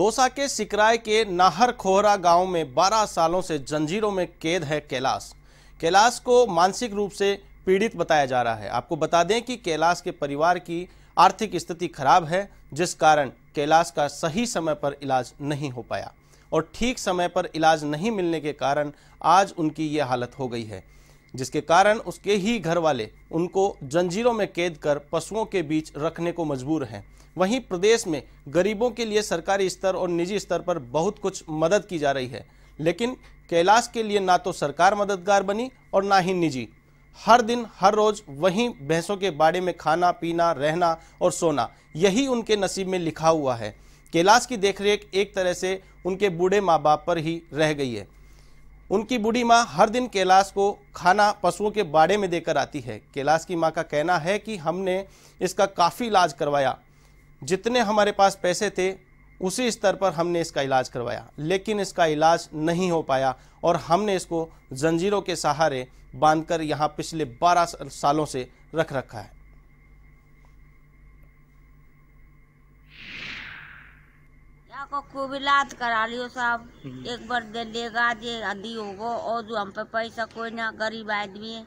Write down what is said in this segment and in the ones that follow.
दोसा के सिकराय के नाहर खोहरा गांव में 12 सालों से जंजीरों में कैद है कैलाश कैलाश को मानसिक रूप से पीड़ित बताया जा रहा है आपको बता दें कि कैलाश के परिवार की आर्थिक स्थिति खराब है जिस कारण कैलाश का सही समय पर इलाज नहीं हो पाया और ठीक समय पर इलाज नहीं मिलने के कारण आज उनकी ये हालत हो गई है जिसके कारण उसके ही घर वाले उनको जंजीरों में कैद कर पशुओं के बीच रखने को मजबूर हैं वहीं प्रदेश में गरीबों के लिए सरकारी स्तर और निजी स्तर पर बहुत कुछ मदद की जा रही है लेकिन कैलाश के लिए ना तो सरकार मददगार बनी और ना ही निजी हर दिन हर रोज वहीं भैंसों के बाड़े में खाना पीना रहना और सोना यही उनके नसीब में लिखा हुआ है कैलाश की देखरेख एक तरह से उनके बूढ़े माँ बाप पर ही रह गई है उनकी बूढ़ी माँ हर दिन कैलाश को खाना पशुओं के बाड़े में देकर आती है कैलाश की माँ का कहना है कि हमने इसका काफ़ी इलाज करवाया जितने हमारे पास पैसे थे उसी स्तर पर हमने इसका इलाज करवाया लेकिन इसका इलाज नहीं हो पाया और हमने इसको जंजीरों के सहारे बांधकर यहाँ पिछले 12 सालों से रख रखा है को इलाज करा लियो साहब हम्म। एक बार दे देगा जे अधी होगो और जो हम पे पैसा कोई ना गरीब आदमी है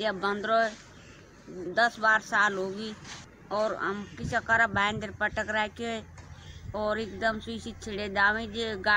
ये बंद रहो दस बार साल होगी और हम किसा कर बाइंदर पटक रखे और एकदम सुई सी छिड़े दावे जे गाड़ी